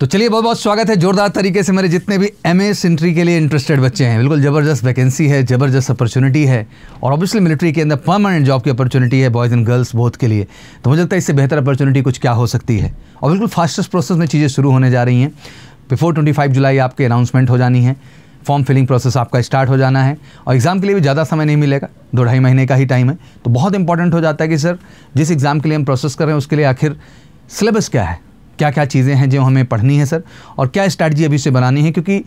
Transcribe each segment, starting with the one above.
तो चलिए बहुत बहुत स्वागत है जोरदार तरीके से मेरे जितने भी एम एस एंट्री के लिए इंटरेस्टेड बच्चे हैं बिल्कुल ज़बरदस्त वैकेंसी है ज़बरदस्त अपॉर्चुनिटी है और ऑब्वियसली मिलिट्री के अंदर परमानेंट जॉब की अपॉर्चुनिटी है बॉयज़ एंड गर्ल्स बोथ के लिए तो मुझे लगता है इससे बेहतर अपॉर्चुनिटी कुछ क्या हो सकती है और बिल्कुल फास्टेस्ट प्रोसेस में चीज़ें शुरू होने जा रही हैं बिफोर ट्वेंटी फाइव जुलाई आपकी अनाउंसमेंट हो जानी है फॉर्म फिलिंग प्रोसेस आपका स्टार्ट हो जाना है और एग्ज़ाम के लिए भी ज़्यादा समय नहीं मिलेगा दो ढाई महीने का ही टाइम है तो बहुत इंपॉर्टेंट हो जाता है कि सर जिस एग्ज़ाम के लिए हम प्रोसेस कर रहे हैं उसके लिए आखिर सिलेबस क्या है क्या क्या चीज़ें हैं जो हमें पढ़नी है सर और क्या स्ट्रैटी अभी से बनानी है क्योंकि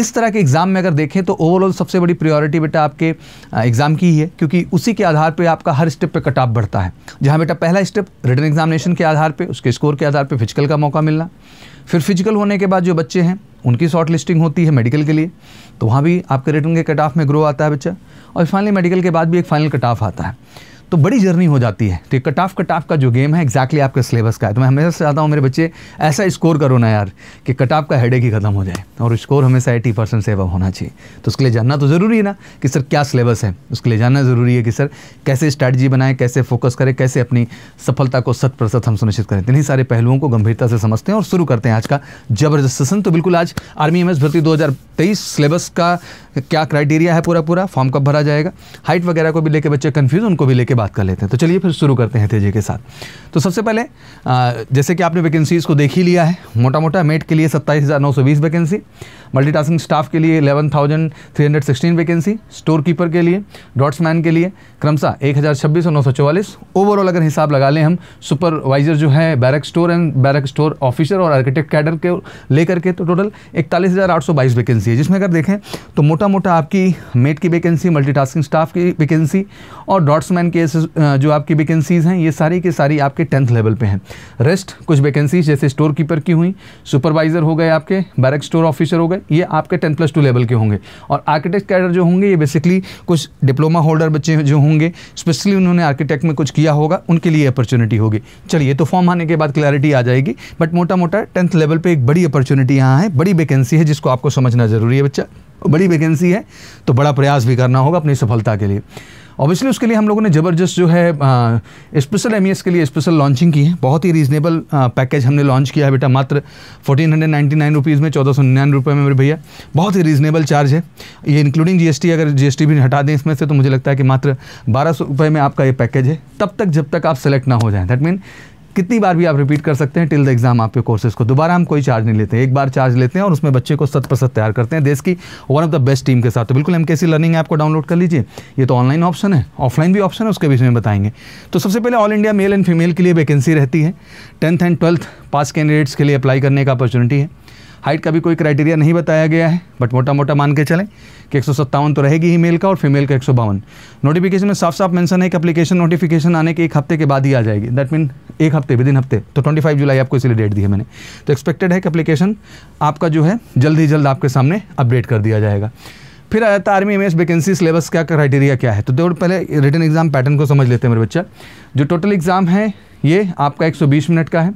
इस तरह के एग्ज़ाम में अगर देखें तो ओवरऑल सबसे बड़ी प्रायोरिटी बेटा आपके एग्ज़ाम की ही है क्योंकि उसी के आधार पे आपका हर स्टेप पे कटाप बढ़ता है जहाँ बेटा पहला स्टेप रिटर्न एग्जामिनेशन के आधार पे उसके स्कोर के आधार पे फिजिकल का मौका मिलना फिर फिजिकल होने के बाद जो बच्चे हैं उनकी शॉर्ट लिस्टिंग होती है मेडिकल के लिए तो वहाँ भी आपके रिटर्न के कट ऑफ में ग्रो आता है बच्चा और फाइनली मेडिकल के बाद भी एक फाइनल कट ऑफ आता है तो बड़ी जर्नी हो जाती है तो ये कटाफ कटाफ का जो गेम है एक्जैक्टली आपके सिलेबस का है तो मैं हमेशा से चाहता हूँ मेरे बच्चे ऐसा स्कोर करो ना यार कि कटाफ का हेडेक ही खत्म हो जाए और स्कोर हमेशा एटी परसेंट से होना चाहिए तो उसके लिए जानना तो ज़रूरी है ना कि सर क्या सिलेबस है उसके लिए जानना ज़रूरी है कि सर कैसे स्ट्रैटी बनाएं कैसे फोकस करें कैसे अपनी सफलता को शत प्रतिशत हम सुनिश्चित करें इन्हीं सारे पहलुओं को गंभीरता से समझते हैं और शुरू करते हैं आज का जबरदस्त सेशन तो बिल्कुल आज आर्मी एम भर्ती दो सिलेबस का क्या क्राइटेरिया है पूरा पूरा फॉर्म कब भरा जाएगा हाइट वगैरह को भी लेकर बच्चे कन्फ्यूज उनको भी लेकर बात कर लेते हैं तो चलिए फिर शुरू करते हैं तेजी के साथ तो सबसे पहले जैसे कि आपने वैकेंसीज़ को देख ही लिया है मोटा मोटा मेट के लिए सत्ताईस हज़ार नौ सौ बीस वैकेंसी मल्टीटास्किंग स्टाफ के लिए eleven thousand three hundred sixteen vacancy store keeper के लिए डॉट्समैन के लिए क्रमशः एक हज़ार और ओवरऑल अगर हिसाब लगा लें हम सुपरवाइज़र जो है barrack store and barrack store officer और आर्किटेक्ट कैडर के लेकर के तो टोटल इकतालीस वैकेंसी है जिसमें अगर देखें तो मोटा मोटा आपकी मेट की वैकेंसी मल्टी स्टाफ की वैकेंसी और डॉट्समैन के एस uh, जो आपकी वैकेंसीज़ हैं ये सारी के सारी आपके टेंथ लेवल पे हैं रेस्ट कुछ वैकेंसीज जैसे स्टोर कीपर की हुई सुपरवाइज़र हो गए आपके बैरक स्टोर ऑफिसर हो गए ये आपके टेंथ प्लस टू लेवल के होंगे और आर्किटेक्ट कैडर जो होंगे ये बेसिकली कुछ डिप्लोमा होल्डर बच्चे जो होंगे स्पेशली उन्होंने आर्किटेक्ट में कुछ किया होगा उनके लिए अपॉर्चुनिटी होगी चलिए तो फॉर्म आने के बाद क्लैरिटी आ जाएगी बट मोटा मोटा टेंथ लेवल पर एक बड़ी अपॉर्चुनिटी यहाँ है बड़ी वैकेंसी है जिसको आपको समझना ज़रूरी है बच्चा बड़ी वैकेंसी है तो बड़ा प्रयास भी करना होगा अपनी सफलता के लिए ऑब्वियसली उसके लिए हम लोगों ने ज़बरदस्त जो है स्पेशल एम e के लिए स्पेशल लॉन्चिंग की है बहुत ही रीजनेबल पैकेज हमने लॉन्च किया है बेटा मात्र fourteen hundred ninety nine rupees में चौदह सौ रुपये में मेरे भैया बहुत ही रीजनेबल चार्ज है ये इंक्लूडिंग जी अगर जी भी हटा दें इसमें से तो मुझे लगता है कि मात्र बारह सौ रुपये में आपका ये पैकेज है तब तक जब तक आप सेलेक्ट ना हो जाएँ दैट मीन कितनी बार भी आप रिपीट कर सकते हैं टिल द एग्ज़ाम आपके कोर्सेज को दोबारा हम कोई चार्ज नहीं लेते हैं एक बार चार्ज लेते हैं और उसमें बच्चे को सत प्रसत तैयार करते हैं देश की one of the best team के साथ तो बिल्कुल एम के लर्निंग ऐप को डाउनलोड कर लीजिए ये तो ऑनलाइन ऑप्शन है ऑफलाइन भी ऑप्शन है उसके बीच में बताएंगे तो सबसे पहले all India male and female के लिए वैकेंसी रहती है tenth and twelfth pass candidates के लिए अप्लाई करने का अपॉर्चुनिटी है हाइट का भी कोई क्राइटेरिया नहीं बताया गया है बट मोटा मोटा मान के चलें कि एक तो रहेगी ही मेल का और फीमेल का एक नोटिफिकेशन में साफ साफ मेंशन है कि एप्लीकेशन नोटिफिकेशन आने के एक हफ्ते के बाद ही आ जाएगी दैट मीन एक हफ्ते विद इन हफ्ते तो 25 जुलाई आपको इसलिए डेट दी है मैंने तो एक्सपेक्टेड है कि अप्लीकेशन आपका जो है जल्द ही जल्द आपके सामने अपडेट कर दिया जाएगा फिर आ जाता है आर्मी एम वैकेंसी सिलेबस क्या क्राइटेरिया क्या है तो देखो पहले रिटर्न एग्जाम पैटर्न को समझ लेते हैं मेरे बच्चा जो टोटल एग्ज़ाम है ये आपका 120 मिनट का है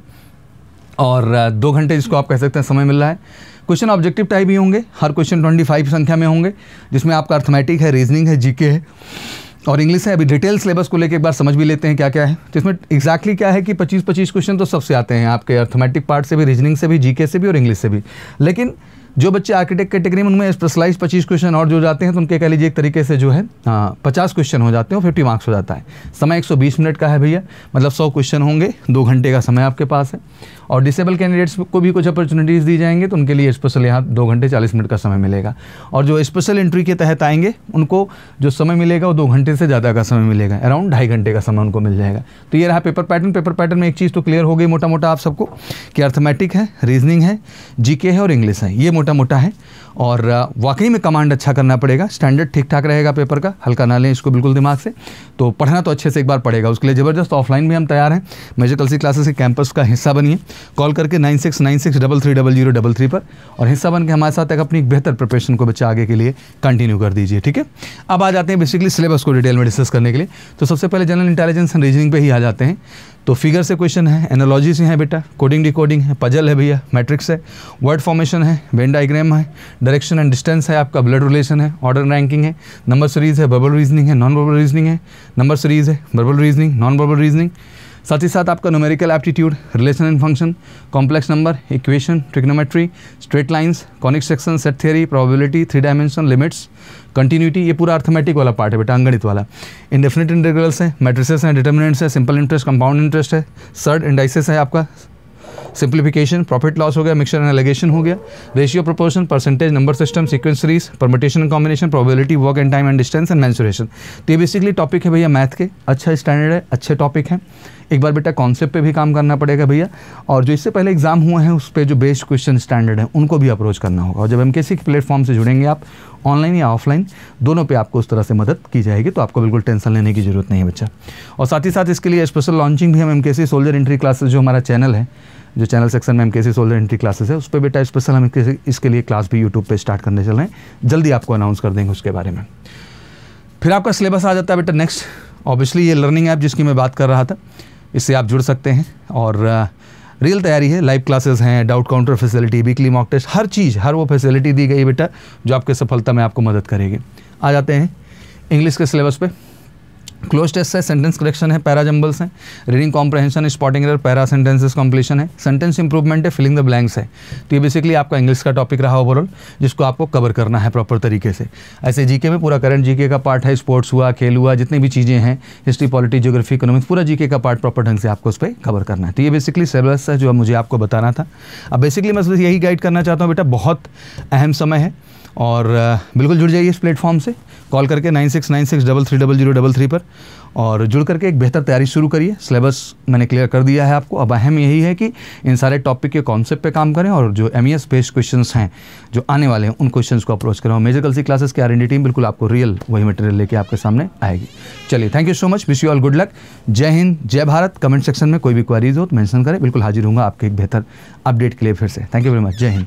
और दो घंटे जिसको आप कह सकते हैं समय मिल रहा है क्वेश्चन ऑब्जेक्टिव टाइप ही होंगे हर क्वेश्चन 25 संख्या में होंगे जिसमें आपका अर्थमेटिक है रीजनिंग है जीके है और इंग्लिश है अभी डिटेल सिलेबस को लेकर एक बार समझ भी लेते हैं क्या क्या है तो इसमें एक्जैक्टली क्या है कि 25-25 क्वेश्चन तो सबसे आते हैं आपके अर्थमेटिक पार्ट से भी रीजनिंग से भी जीके से भी और इंग्लिश से भी लेकिन जो बच्चे आर्किटेक्ट कैटेगरी में उनमें स्पेशलाइज पच्चीस क्वेश्चन और जो जाते हैं तो उनके कह लीजिए एक तरीके से जो है हाँ, पचास क्वेश्चन हो जाते हैं और फिफ्टी मार्क्स हो जाता है समय एक सौ बीस मिनट का है भैया मतलब सौ क्वेश्चन होंगे दो घंटे का समय आपके पास है और डिसेबल कैंडिडेट्स को भी कुछ अपॉर्चुनिटीज़ दी जाएंगे तो उनके लिए स्पेशल यहाँ दो घंटे चालीस मिनट का समय मिलेगा और जो स्पेशल एंट्री के तहत आएंगे उनको जो समय मिलेगा वो दो घंटे से ज़्यादा का समय मिलेगा अराउंड ढाई घंटे का समय उनको मिल जाएगा तो ये रहा पेपर पैटर्न पेपर पैटर्न में एक चीज़ तो क्लियर हो गई मोटा मोटा आप सबको कि अर्थमेटिक है रीजनिंग है जी है और इंग्लिश है ये मोटा मोटा है और वाकई में कमांड अच्छा करना पड़ेगा स्टैंडर्ड ठीक ठाक रहेगा पेपर का हल्का ना लें इसको बिल्कुल दिमाग से तो पढ़ना तो अच्छे से एक बार पड़ेगा उसके लिए ज़बरदस्त ऑफलाइन भी हम तैयार हैं मेजिकल सी क्लासेस के कैंपस का हिस्सा बनिए कॉल करके nine six nine six double three double zero double three पर और हिस्सा बन के हमारे साथ अपनी बेहतर प्रिपरेशन को बच्चा आगे के लिए कंटिन्यू कर दीजिए ठीक है अब आ जाते हैं बेसिकली सिलेबस को डिटेल में डिस्कस करने के लिए तो सबसे पहले जनरल इंटेलिजेंस एंड रीजनिंग पर ही आ जाते हैं तो फिगर से क्वेश्चन है एनोलॉजी से है बेटा कोडिंग डिकोडिंग है पजल है भैया मैट्रिक्स है वर्ड फॉर्मेशन है वेन डाइग्राम है डायरेक्शन एंड डिस्टेंस है आपका ब्लड रिलेशन है ऑर्डर रैंकिंग है नंबर सीरीज है बर्बल रीजनिंग है नॉन बर्बल रीजनिंग है नंबर सीरीज है verbal reasoning non verbal reasoning साथ ही साथ आपका numerical aptitude relation and function complex number equation trigonometry straight lines conic section set theory probability three dimension limits continuity ये पूरा arithmetic वाला part है बेटा अंगणित वाला इंडेफिनिट इंटीग्रल्स है मेट्रिसेस हैं डिटर्मिनेंट्स है सिंपल इंटरेस्ट कंपाउंड इंटरेस्ट है सर्ड इंडाइसिस है आपका सिंप्लीफिकेशन प्रॉफिट लॉस हो गया मिक्सर एलिगेशन हो गया ratio proportion percentage number system sequence series permutation combination probability work and time and distance and mensuration तो ये बेसिकली टॉपिक है भैया मैथ के अच्छा स्टैंडर्ड है अच्छे टॉपिक हैं एक बार बेटा कॉन्सेप्ट पे भी काम करना पड़ेगा भैया और जो इससे पहले एग्जाम हुए हैं उस पर जो बेस्ट क्वेश्चन स्टैंडर्ड है उनको भी अप्रोच करना होगा और जब एम के प्लेटफॉर्म से जुड़ेंगे आप ऑनलाइन या ऑफलाइन दोनों पे आपको उस तरह से मदद की जाएगी तो आपको बिल्कुल टेंशन लेने की जरूरत नहीं है बच्चा और साथ ही साथ इसके लिए स्पेशल लॉन्चिंग भी हम एम के सोल्जर एंट्री क्लासेस जो हमारा चैनल है जो चैनल सेक्शन में एम के सी सोलर एंट्री क्लासेस है उस पर बेटा स्पेशल हम इसके लिए क्लास भी यूट्यूब पर स्टार्ट करने चल रहे हैं जल्दी आपको अनाउंस कर देंगे उसके बारे में फिर आपका सिलेबस आ जाता है बेटा नेक्स्ट ऑब्वियसली ये लर्निंग ऐप जिसकी मैं बात कर रहा था इससे आप जुड़ सकते हैं और रियल uh, तैयारी है लाइव क्लासेस हैं doubt counter facility weekly mock test हर चीज़ हर वो फैसिलिटी दी गई बेटा जो आपके सफलता में आपको मदद करेगी आ जाते हैं इंग्लिश के सिलेबस पर क्लोज टेस्ट है सेंटेंस करेक्शन है पैरा जंबल्स हैं reading comprehension spotting error para sentences completion है सेंटेंस इंप्रूवमेंट है फिलिंग द ब्लैंक्स है तो ये बेसिकली आपका इंग्लिश का टॉपिक रहा ओवरऑल जिसको आपको कवर करना है प्रॉपर तरीके से ऐसे जीके में पूरा करंट जीके का पार्ट है स्पोर्ट्स हुआ खेल हुआ जितनी भी चीज़ें हैं हिस्ट्री पॉलिटी जोग्राफी इकोनॉमिक्स पूरा जीके का पार्ट प्रॉपर ढंग से आपको उस पर कवर करना है तो ये बेसिकली सिलेबस है जो मुझे आपको बताना था अब बेसिकली मैं यही गाइड करना चाहता हूँ बेटा बहुत अहम समय है और बिल्कुल जुड़ जाइए इस प्लेटफॉर्म से कॉल करके nine six nine six double three double zero double three पर और जुड़ करके एक बेहतर तैयारी शुरू करिए सिलेबस मैंने क्लियर कर दिया है आपको अब अहम यही है कि इन सारे टॉपिक के कॉन्सेप्ट पे काम करें और जो M E S based question हैं जो आने वाले हैं उन क्वेश्चन को अप्रोच करें मेजर कल्सी क्लासेस की आर टीम बिल्कुल आपको रियल वही मटेरियल लेके आपके सामने आएगी चलिए thank you so much wish you all good luck जय हिंद जय भारत कमेंट सेक्शन में कोई भी क्वारीज हो तो मैंशन करें बिल्कुल हाजिर हूँ आपके एक बेहतर अपडेट के लिए फिर से थैंक यू वेरी मच जय हिंद